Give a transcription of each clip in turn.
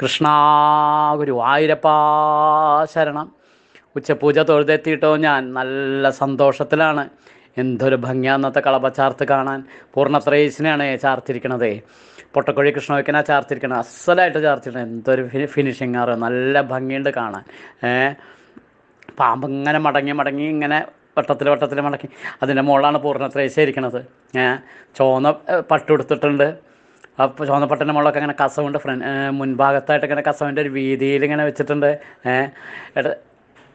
കൃഷ്ണാഗുരു ആയിരപ്പാശരണം ഉച്ചപൂജ തൊഴുതെത്തിയിട്ടോ ഞാൻ നല്ല സന്തോഷത്തിലാണ് എന്തൊരു ഭംഗിയാ അന്നത്തെ കളബ ചാർത്ത് കാണാൻ പൂർണ്ണത്രേസിനെയാണ് ചാർത്തിരിക്കണത് പൊട്ടക്കുഴി കൃഷ്ണവയ്ക്കനാ ചാർത്തിരിക്കണത് അസലായിട്ട് ചാർത്തിരിക്കണം എന്തൊരു ഫിനിഷിംഗ് ആറ് നല്ല ഭംഗിയുണ്ട് കാണാൻ പാമ്പ് ഇങ്ങനെ മടങ്ങി മടങ്ങി ഇങ്ങനെ വട്ടത്തിൽ വട്ടത്തിൽ മടക്കി അതിൻ്റെ മുകളിലാണ് പൂർണ്ണത്രേശ ഇരിക്കണത് ചോന്ന പട്ടുടുത്തിട്ടുണ്ട് അപ്പോൾ ചോന്നപ്പട്ടൻ്റെ മുകളിലൊക്കെ ഇങ്ങനെ കസവുണ്ട് ഫ്രണ്ട് മുൻഭാഗത്തായിട്ട് ഇങ്ങനെ കസവിൻ്റെ ഒരു വീതിയിൽ ഇങ്ങനെ വെച്ചിട്ടുണ്ട്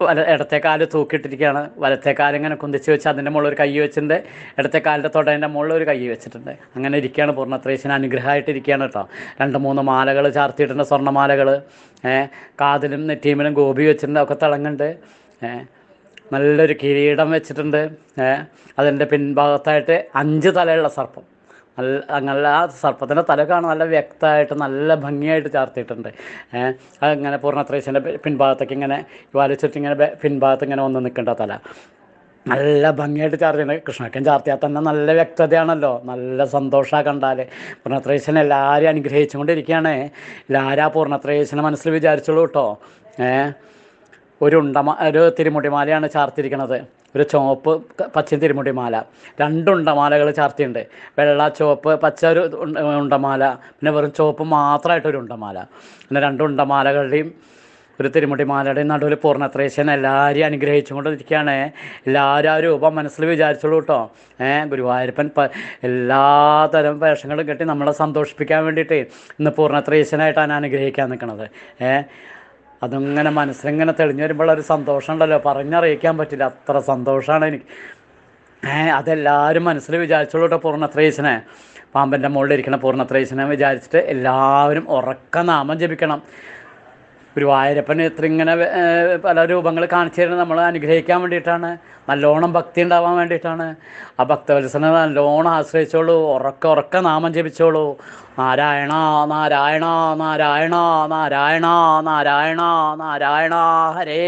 വല ഇടത്തെ കാല് തൂക്കിയിട്ടിരിക്കുകയാണ് വലത്തെ കാല് ഇങ്ങനെ കുന്തിച്ച് വെച്ച് അതിൻ്റെ മുകളിൽ ഒരു കൈ വെച്ചിട്ടുണ്ട് ഇടത്തെ കാലിൻ്റെ തൊടേൻ്റെ മുകളിൽ ഒരു കൈ വെച്ചിട്ടുണ്ട് അങ്ങനെ ഇരിക്കുകയാണ് പൂർണ്ണത്രേശ്വന് അനുഗ്രഹമായിട്ടിരിക്കുകയാണ് കേട്ടോ രണ്ട് മൂന്ന് മാലകൾ ചാർത്തിയിട്ടുണ്ട് സ്വർണ്ണമാലകൾ കാതിലും നെറ്റീമിലും ഗോപി വെച്ചിട്ടുണ്ട് ഒക്കെ തിളങ്ങുണ്ട് നല്ലൊരു കിരീടം വെച്ചിട്ടുണ്ട് അതിൻ്റെ പിൻഭാഗത്തായിട്ട് അഞ്ച് തലയുള്ള സർപ്പം നല്ല നല്ല ആ സർപ്പത്തിൻ്റെ തലക്കാണ് നല്ല വ്യക്തമായിട്ട് നല്ല ഭംഗിയായിട്ട് ചാർത്തിയിട്ടുണ്ട് അങ്ങനെ പൂർണ്ണത്രേശ്യൻ്റെ പിൻഭാഗത്തേക്ക് ഇങ്ങനെ വാലിച്ചിട്ട് ഇങ്ങനെ പിൻഭാഗത്ത് ഇങ്ങനെ വന്ന് നിൽക്കേണ്ട തല നല്ല ഭംഗിയായിട്ട് ചാർത്തിയിട്ടുണ്ട് കൃഷ്ണക്കൻ ചാർത്തിയാൽ തന്നെ നല്ല വ്യക്തതയാണല്ലോ നല്ല സന്തോഷമാണ് കണ്ടാൽ പൂർണ്ണത്രേശ്യനെ എല്ലാവരെയും അനുഗ്രഹിച്ചുകൊണ്ടിരിക്കുകയാണ് എല്ലാവരും ആ പൂർണ്ണത്രേശ്യനെ മനസ്സിൽ വിചാരിച്ചോളൂ കേട്ടോ ഏഹ് ഒരു ഉണ്ടമ ഒരു തിരുമുടിമാലയാണ് ചാർത്തിരിക്കുന്നത് ഒരു ചുവപ്പ് പച്ച തിരുമുടിമാല രണ്ട് ഉണ്ടമാലകൾ ചാർത്തിയുണ്ട് വെള്ള ചുവപ്പ് പച്ച ഒരു ഉണ്ടമാല പിന്നെ വെറും ചുവപ്പ് മാത്രമായിട്ടൊരു ഉണ്ടമാല പിന്നെ രണ്ട് ഉണ്ടമാലകളുടെയും ഒരു തിരുമുടിമാലയുടെയും നടുവിൽ പൂർണ്ണത്രേശ്യൻ എല്ലാവരെയും അനുഗ്രഹിച്ചുകൊണ്ട് എല്ലാവരും ആ രൂപം മനസ്സിൽ വിചാരിച്ചോളൂ കേട്ടോ ഏഹ് ഗുരുവായൂരപ്പൻ പ എല്ലാതരം വേഷങ്ങളും കെട്ടി നമ്മളെ സന്തോഷിപ്പിക്കാൻ വേണ്ടിയിട്ട് ഇന്ന് പൂർണ്ണത്രേശ്യനായിട്ടാണ് അനുഗ്രഹിക്കാൻ നിൽക്കുന്നത് ഏഹ് അതങ്ങനെ മനസ്സിലിങ്ങനെ തെളിഞ്ഞു വരുമ്പോൾ ഒരു സന്തോഷമുണ്ടല്ലോ പറഞ്ഞറിയിക്കാൻ പറ്റില്ല അത്ര സന്തോഷമാണ് എനിക്ക് അതെല്ലാവരും മനസ്സിൽ വിചാരിച്ചോളൂ കേട്ടോ പൂർണ്ണത്രേശനെ പാമ്പൻ്റെ മുകളിലിരിക്കണ പൂർണ്ണത്രേശനെ വിചാരിച്ചിട്ട് എല്ലാവരും ഉറക്ക നാമം ജപിക്കണം ഗുരുവായൂരപ്പൻ ഇത്ര ഇങ്ങനെ പല രൂപങ്ങൾ കാണിച്ചു തരുന്നത് നമ്മൾ അനുഗ്രഹിക്കാൻ വേണ്ടിയിട്ടാണ് നല്ലോണം ഭക്തി ഉണ്ടാവാൻ വേണ്ടിയിട്ടാണ് ആ ഭക്തവത്സരം നല്ലോണം ആശ്രയിച്ചോളൂ ഉറക്ക ഉറക്ക നാമം ജപിച്ചോളൂ നാരായണ നാരായണ നാരായണ നാരായണ നാരായണ നാരായണ ഹരേ